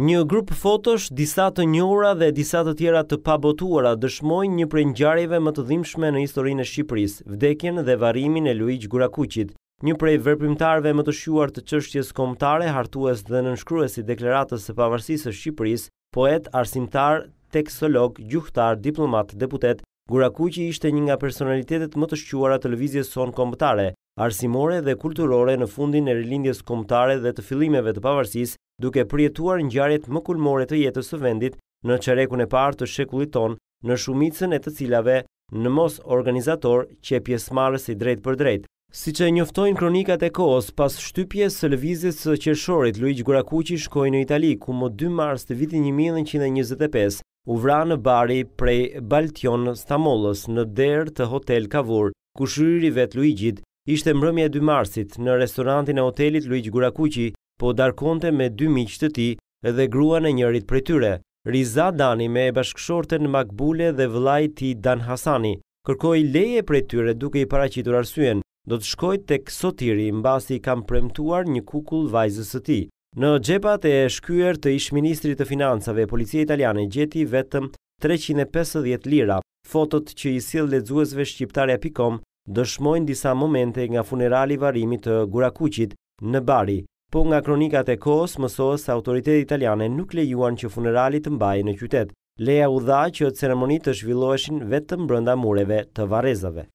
Një grup fotosh, disa të njura dhe disa të tjera të pabotuara dëshmojnë një prej ngjarjeve më të dhimshme në historinë e Shqipërisë, vdekjen dhe varrimin e Luigi Gurakuqit, një prej veprimtarëve më të shquar të çështjes kombëtare, hartues dhe nënshkruesi deklaratës së pavarësisë së Shqipërisë, poet, arsimtar, tekstolog, gjuhëtar, diplomat, deputet, Gurakuqi ishte një nga personalitetet më të shquara të lëvizjes son kombëtare, arsimore dhe kulturore në fundin e rilindjes kombëtare dhe të fillimeve të pavarësisë duke përjetuar njarjet më kulmore të jetës të vendit në qarekun e partë të shekullit ton në shumicën e të cilave në mos organizator që e pjesmarës i drejt për drejt. Si që njoftojnë kronikat e kohës pas shtypje së lëvizit së qeshorit, Luigi Gurakuqi shkoj në Itali, ku më 2 mars të vitin 1925, u në bari prej Baltion Stamollës në derë të hotel Kavur, ku shryri vetë Luigi ishte mbrëmje 2 marsit në restorantin e hotelit Luigi Gurakuqi, po darkonte me dy miqë të ti dhe grua në njërit për tyre. Riza Dani me e në Makbule dhe vëllaj ti Dan Hasani, kërkoj leje për tyre duke i paracitur arsyen, do të shkoj të kësotiri në basi kam premtuar një kukull vajzës të ti. Në gjepat e shkyër të ish ministri të financave, policia italiane gjeti vetëm 350 lira. Fotot që i sil ledzuesve shqiptare.com dëshmojnë disa momente nga funerali varimit të Gurakuqit në Bari. Po nga kronikat e kohës, mësohet se autoritetet italiane nuk lejuan që funerali të mbahej në qytet. Leja u dha që ceremonitë të zhvilloheshin vetëm brenda mureve të Varrezave.